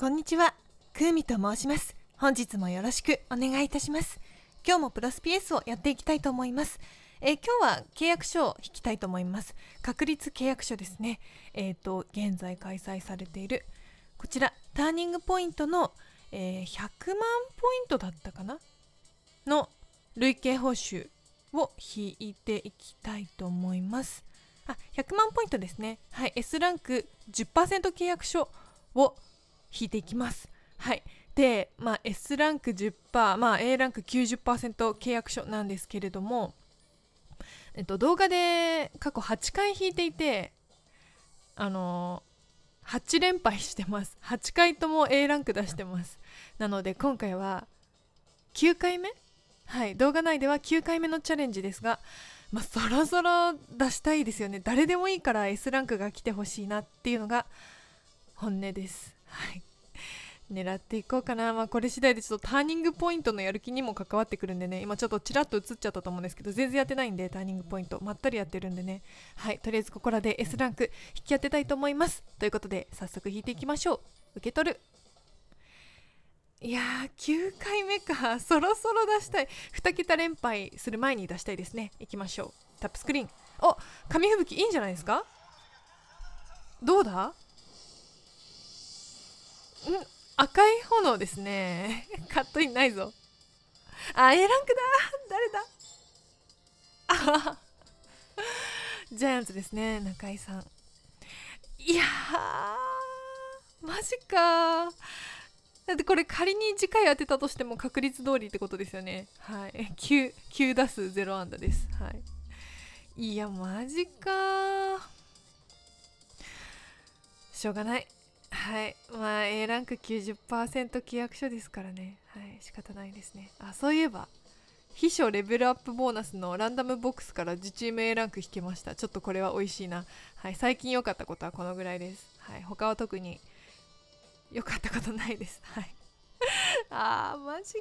こんにちは。くうみと申します。本日もよろしくお願いいたします。今日もプラス PS をやっていきたいと思います。えー、今日は契約書を引きたいと思います。確率契約書ですね。えっ、ー、と、現在開催されている、こちら、ターニングポイントの、えー、100万ポイントだったかなの累計報酬を引いていきたいと思います。あ、100万ポイントですね。はい、S ランク10%契約書を引いていきます。はいで、まあ、S ランク10%、まあ、A ランク90%契約書なんですけれども、えっと、動画で過去8回引いていてあのー、8連敗してます8回とも A ランク出してますなので今回は9回目はい動画内では9回目のチャレンジですがまあ、そろそろ出したいですよね誰でもいいから S ランクが来てほしいなっていうのが本音です。はい。狙っていこうかな。まあ、これ次第でちょっとターニングポイントのやる気にも関わってくるんでね、今ちょっとちらっと映っちゃったと思うんですけど、全然やってないんで、ターニングポイント、まったりやってるんでね。はい、とりあえずここらで S ランク引き当てたいと思います。ということで、早速引いていきましょう。受け取る。いやー、9回目か。そろそろ出したい。2桁連敗する前に出したいですね。いきましょう。タップスクリーン。お紙吹雪いいんじゃないですかどうだ赤い炎ですね。カットインないぞ。あ、A ランクだ誰だあジャイアンツですね、中井さん。いやマジかだってこれ仮に次回当てたとしても確率通りってことですよね。はい。9、9打数0安打です。はい。いや、マジかしょうがない。はいまあ A ランク90%契約書ですからねはい仕方ないですねあそういえば秘書レベルアップボーナスのランダムボックスから自チーム A ランク引けましたちょっとこれは美味しいなはい最近良かったことはこのぐらいですはい他は特に良かったことないですはい あーマジか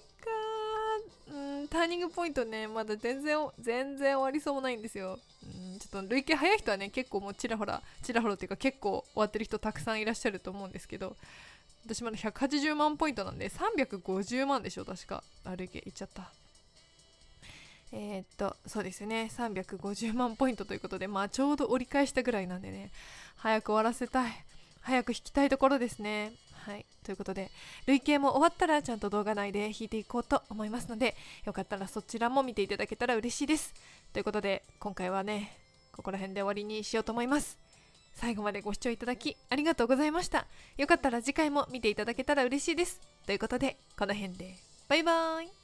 うんターニングポイントねまだ全然全然終わりそうもないんですようんちょっと累計早い人はね結構もうちらほらちらほらっていうか結構終わってる人たくさんいらっしゃると思うんですけど私まだ180万ポイントなんで350万でしょ確か歩けいっちゃったえー、っとそうですね350万ポイントということでまあちょうど折り返したぐらいなんでね早く終わらせたい早く引きたいところですねはいということで累計も終わったらちゃんと動画内で引いていこうと思いますのでよかったらそちらも見ていただけたら嬉しいですということで今回はねここら辺で終わりにしようと思います。最後までご視聴いただきありがとうございました。よかったら次回も見ていただけたら嬉しいです。ということで、この辺で、バイバーイ